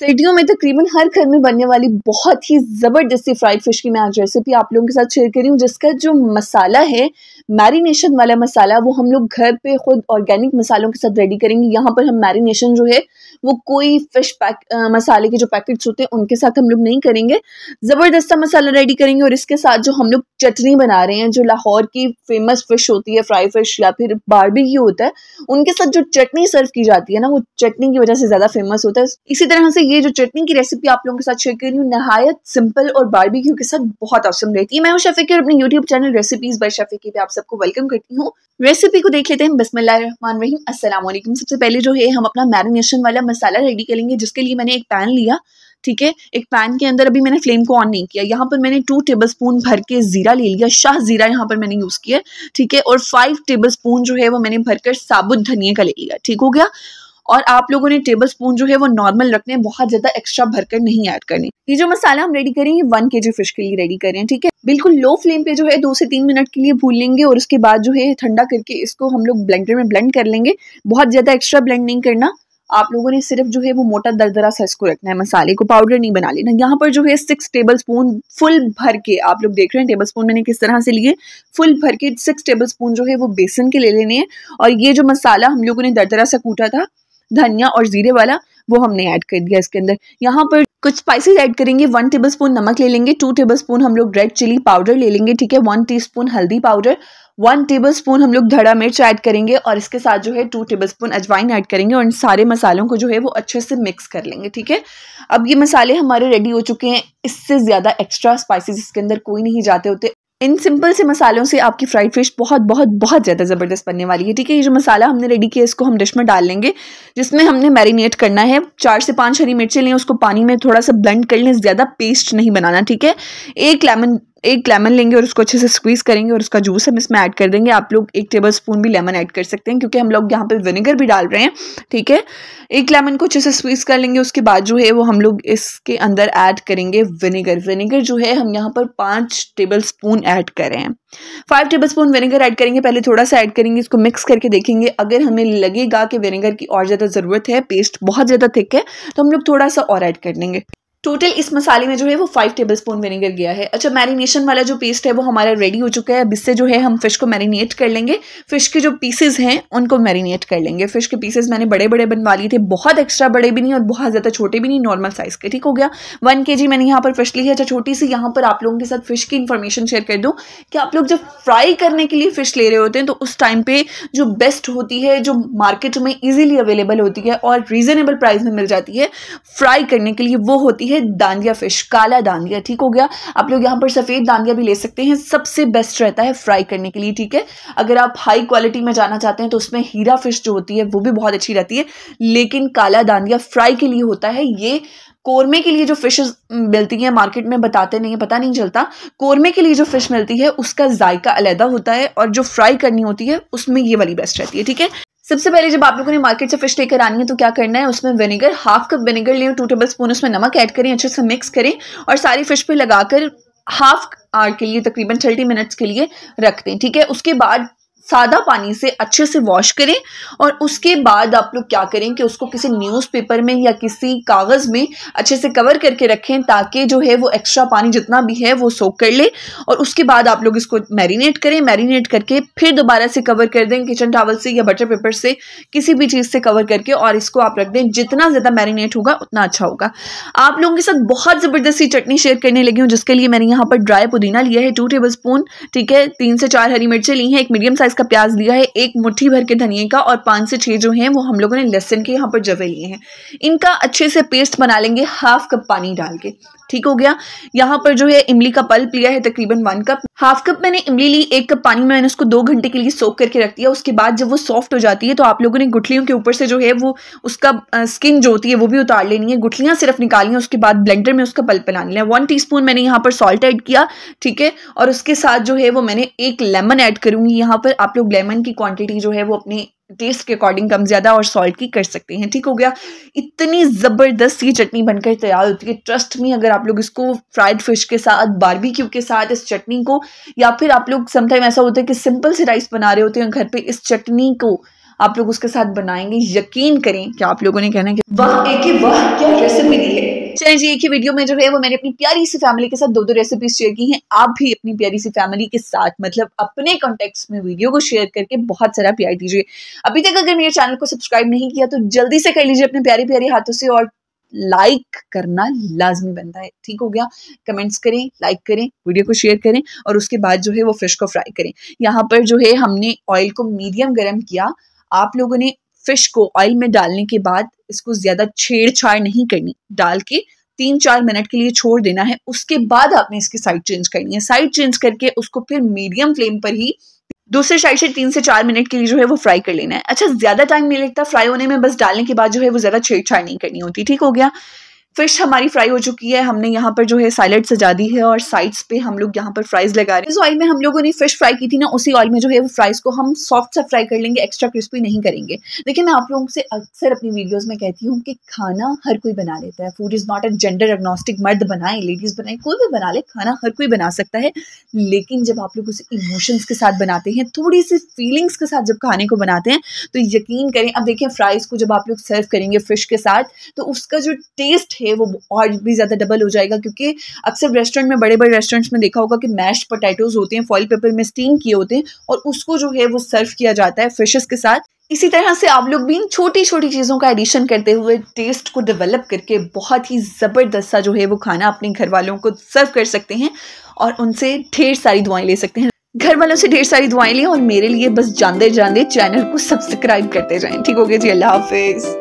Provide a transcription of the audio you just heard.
सर्दियों में तकरीबन हर घर में बनने वाली बहुत ही ज़बरदस्ती फ्राइड फिश की मैं आज रेसिपी आप लोगों के साथ शेयर करी हूँ जिसका जो मसाला है मैरिनेशन वाला मसाला वो हम लोग घर पे खुद ऑर्गेनिक मसालों के साथ रेडी करेंगे यहाँ पर हम मैरिनेशन जो है वो कोई फिश पैक आ, मसाले के जो पैकेट्स होते हैं उनके साथ हम लोग नहीं करेंगे ज़बरदस्ता मसाला रेडी करेंगे और इसके साथ जो हम लोग चटनी बना रहे हैं जो लाहौर की फेमस फ़िश होती है फ्राई फिश या फिर की होता है उनके साथ जो चटनी सर्व की जाती है ना वो चटनी की वजह से ज़्यादा फेमस होता है इसी तरह से ये जो चटनी की रेसिपी आप लोगों के साथ शेयर कर रही हूँ नहायत सिंपल और बारबी के साथ बहुत औसम रहती है मैं हूँ शफ़ी और अपने YouTube channel recipes by Shafi पे आप सबको वेलकम करती हूँ रेसिपी को देख लेते हैं बिस्मिल्लाह सबसे पहले जो है हम अपना मैरिनेशन वाला मसाला रेडी करेंगे जिसके लिए मैंने एक पैन लिया ठीक है एक पैन के अंदर अभी मैंने फ्लेम को ऑन नहीं किया यहाँ पर मैंने टू टेबल स्पून भर के ज़ीरा ले लिया शाह ज़ीरा यहाँ पर मैंने यूज़ किया ठीक है और फाइव टेबल स्पून जो है वो मैंने भरकर साबुत धनिया का ले लिया ठीक हो गया और आप लोगों ने टेबलस्पून जो है वो नॉर्मल रखने बहुत ज़्यादा एक्स्ट्रा भरकर नहीं ऐड करने ये जो मसाला हम रेडी करें ये वन के जी फिश के लिए रेडी करें ठीक है बिल्कुल लो फ्लेम पे जो है दो से तीन मिनट के लिए भूल लेंगे और उसके बाद जो है ठंडा करके इसको हम लोग ब्लेंडर में ब्लेंड कर लेंगे बहुत ज़्यादा एक्स्ट्रा ब्लेंड नहीं करना आप लोगों ने सिर्फ जो है वो मोटा दरदरा सा इसको रखना है मसाले को पाउडर नहीं बना लेना यहाँ पर जो है सिक्स टेबल स्पून फुल भर के आप लोग देख रहे हैं टेबल स्पून मैंने किस तरह से लिए फुल भर के सिक्स टेबल स्पून जो है वो बेसन के ले लेने हैं और ये जो मसाला हम लोगों ने दरदरा सा कूटा था धनिया और जीरे वाला वो हमने ऐड कर दिया इसके अंदर यहाँ पर कुछ स्पाइसेस ऐड करेंगे वन टेबलस्पून नमक ले लेंगे टू टेबलस्पून हम लोग रेड चिली पाउडर ले लेंगे ठीक है वन टीस्पून हल्दी पाउडर वन टेबल स्पून हम लोग धड़ा मिर्च ऐड करेंगे और इसके साथ जो है टू टेबल स्पून अजवाइन ऐड करेंगे और इन सारे मसालों को जो है वो अच्छे से मिक्स कर लेंगे ठीक है अब ये मसाले हमारे रेडी हो चुके हैं इससे ज़्यादा एक्स्ट्रा स्पाइसेस इसके अंदर कोई नहीं जाते होते इन सिंपल से मसालों से आपकी फ्राइड फिश बहुत बहुत बहुत ज़्यादा ज़बरदस्त बनने वाली है ठीक है ये जो मसाला हमने रेडी किया इसको हम डिश में डाल लेंगे जिसमें हमने मैरिनेट करना है चार से पांच हरी मिर्चें लें उसको पानी में थोड़ा सा ब्लेंड कर लें ज़्यादा पेस्ट नहीं बनाना ठीक है एक लेमन एक लेमन लेंगे और उसको अच्छे से स्क्वीज़ करेंगे और उसका जूस हम इसमें ऐड कर देंगे आप लोग एक टेबल स्पून भी लेमन ऐड कर सकते हैं क्योंकि हम लोग यहाँ पे विनेगर भी डाल रहे हैं ठीक है एक लेमन को अच्छे से स्क्वीज़ कर लेंगे उसके बाद जो है वो हम लोग इसके अंदर ऐड करेंगे विनेगर विनेगर जो है हम यहाँ पर पाँच टेबल स्पून ऐड कर रहे हैं five tablespoon vinegar add करेंगे पहले थोड़ा सा ऐड करेंगे इसको मिक्स करके देखेंगे अगर हमें लगेगा कि विनेगर की और ज़्यादा ज़रूरत है पेस्ट बहुत ज़्यादा थिक है तो हम लोग थोड़ा सा और ऐड कर लेंगे टोटल इस मसाले में जो है वो फाइव टेबल स्पून विनेगर गया है अच्छा मैरिनेशन वाला जो पेस्ट है वो हमारा रेडी हो चुका है अब इससे जो है हम फिश को मैरिनेट कर लेंगे फिश के जो पीसेज हैं उनको मैरिनेट कर लेंगे फिश के पीसेज मैंने बड़े बड़े बनवा लिए थे बहुत एक्स्ट्रा बड़े भी नहीं और बहुत ज़्यादा छोटे भी नहीं नॉर्मल साइज़ के ठीक हो गया वन के मैंने यहाँ पर फिश ली है अच्छा छोटी सी यहाँ पर आप लोगों के साथ फिश की इन्फॉर्मेशन शेयर कर दूँ कि आप लोग जब फ्राई करने के लिए फिश ले रहे होते हैं तो उस टाइम पर जो बेस्ट होती है जो मार्केट में ईजिली अवेलेबल होती है और रीज़नेबल प्राइस में मिल जाती है फ्राई करने के लिए वो होती है है दानिया फिश काला दानिया ठीक हो गया आप लोग यहाँ पर सफ़ेद दानिया भी ले सकते हैं सबसे बेस्ट रहता है फ्राई करने के लिए ठीक है अगर आप हाई क्वालिटी में जाना चाहते हैं तो उसमें हीरा फिश जो होती है वो भी बहुत अच्छी रहती है लेकिन काला दानिया फ्राई के लिए होता है ये कोरमे के लिए जो फिशेस मिलती हैं मार्केट में बताते नहीं है पता नहीं चलता कोरमे के लिए जो फिश मिलती है उसका जायका अलहदा होता है और जो फ्राई करनी होती है उसमें ये वाली बेस्ट रहती है ठीक है सबसे पहले जब आप लोगों ने मार्केट से फिश लेकर आनी है तो क्या करना है उसमें विनेगर हाफ कप विनेगर लें टू टेबल स्पून उसमें नमक ऐड करें अच्छे से मिक्स करें और सारी फिश पे लगाकर हाफ आवर के लिए तकरीबन थर्टी मिनट्स के लिए रख दें ठीक है उसके बाद सादा पानी से अच्छे से वॉश करें और उसके बाद आप लोग क्या करें कि उसको किसी न्यूज़पेपर में या किसी कागज़ में अच्छे से कवर करके रखें ताकि जो है वो एक्स्ट्रा पानी जितना भी है वो सोख कर ले और उसके बाद आप लोग इसको मैरिनेट करें मैरिनेट करके फिर दोबारा से कवर कर दें किचन टावल से या बटर पेपर से किसी भी चीज़ से कवर करके और इसको आप रख दें जितना ज़्यादा मैरिनेट होगा उतना अच्छा होगा आप लोगों के साथ बहुत ज़बरदस्ती चटनी शेयर करने लगी हूँ जिसके लिए मैंने यहाँ पर ड्राई पुदीना लिया है टू टेबल स्पून ठीक है तीन से चार हरी मिर्चें ली हैं एक मीडियम साइज़ का प्याज लिया है एक मुट्ठी भर के धनिए का और पांच से छह जो हैं वो हम लोगों ने लहसन के यहाँ पर जवे लिए हैं इनका अच्छे से पेस्ट बना लेंगे हाफ कप पानी डाल के ठीक हो गया यहाँ पर जो है इमली का पल्प लिया है तकरीबन वन कप हाफ कप मैंने इमली ली एक कप पानी में मैंने उसको दो घंटे के लिए सोख करके रख दिया उसके बाद जब वो सॉफ्ट हो जाती है तो आप लोगों ने गुठलियों के ऊपर से जो है वो उसका स्किन जो होती है वो भी उतार लेनी है गुठलियाँ सिर्फ निकालनी है उसके बाद ब्लेंडर में उसका पल्प बना लेना है वन टी मैंने यहाँ पर सॉल्ट ऐड किया ठीक है और उसके साथ जो है वो मैंने एक लेमन ऐड करूँगी यहाँ पर आप आप लोग लेमन की क्वांटिटी जो है वो अपने टेस्ट के अकॉर्डिंग कम ज़्यादा और सॉल्ट की कर सकते हैं ठीक हो गया इतनी ज़बरदस्त ये चटनी बनकर तैयार होती है ट्रस्ट में अगर आप लोग इसको फ्राइड फिश के साथ बारबेक्यू के साथ इस चटनी को या फिर आप लोग समटाइम ऐसा होता है कि सिंपल से राइस बना रहे होते हैं घर पे इस चटनी को आप लोग उसके साथ बनाएंगे यकीन करें कि आप लोगों ने कहना है कि वाह एक वाह क्या रेसिपी दी है चलें जी एक ही वीडियो में जो है वो मैंने अपनी प्यारी सी फैमिली के साथ दो दो रेसिपीज शेयर की हैं आप भी अपनी प्यारी सी फैमिली के साथ मतलब अपने कॉन्टेक्ट में वीडियो को शेयर करके बहुत सारा प्यार दीजिए अभी तक अगर मेरे चैनल को सब्सक्राइब नहीं किया तो जल्दी से कर लीजिए अपने प्यारे प्यारे हाथों से और लाइक करना लाजमी बनता है ठीक हो गया कमेंट्स करें लाइक करें वीडियो को शेयर करें और उसके बाद जो है वो फिश को फ्राई करें यहाँ पर जो है हमने ऑयल को मीडियम गर्म किया आप लोगों ने फिश को ऑयल में डालने के बाद इसको ज़्यादा छेड़छाड़ नहीं करनी डाल के तीन चार मिनट के लिए छोड़ देना है उसके बाद आपने इसकी साइड चेंज करनी है साइड चेंज करके उसको फिर मीडियम फ्लेम पर ही दूसरे साइड से तीन से चार मिनट के लिए जो है वो फ्राई कर लेना है अच्छा ज़्यादा टाइम नहीं लगता फ्राई होने में बस डालने के बाद जो है वो ज़्यादा छेड़छाड़ नहीं करनी होती ठीक हो गया फिश हमारी फ्राई हो चुकी है हमने यहाँ पर जो है सैलड सजा दी है और साइड्स पे हम लोग यहाँ पर फ्राइज लगा रहे हैं जिस ऑयल में हम लोगों ने फिश फ्राई की थी ना उसी ऑयल में जो है वो फ्राइज को हम सॉफ्ट सा फ्राई कर लेंगे एक्स्ट्रा क्रिस्पी नहीं करेंगे देखिए मैं आप लोगों से अक्सर अपनी वीडियोज़ में कहती हूँ कि खाना हर कोई बना लेता है food is not a gender agnostic मर्द बनाए लेडीज़ बनाए कोई भी बना ले खाना हर कोई बना सकता है लेकिन जब आप लोग उसे इमोशंस के साथ बनाते हैं थोड़ी सी फीलिंग्स के साथ जब खाने को बनाते हैं तो यकीन करें अब देखिए फ्राइज़ को जब आप लोग सर्व करेंगे फिश के साथ तो उसका जो टेस्ट है वो और भी ज़्यादा डबल हो जाएगा क्योंकि अक्सर रेस्टोरेंट में बड़े बड़े रेस्टोरेंट्स में देखा होगा कि मैश पोटैटोज होते हैं फॉइल पेपर में स्टीम किए होते हैं और उसको जो है वो सर्व किया जाता है फिशेस के साथ इसी तरह से आप लोग भी इन छोटी छोटी चीज़ों का एडिशन करते हुए टेस्ट को डेवलप करके बहुत ही ज़बरदस्त सा जो है वो खाना अपने घर वालों को सर्व कर सकते हैं और उनसे ढेर सारी दुआएं ले सकते हैं घर वालों से ढेर सारी दुआएं लें और मेरे लिए बस जानते जानते चैनल को सब्सक्राइब करते जाएं ठीक हो गया जी अल्लाह हाफिज़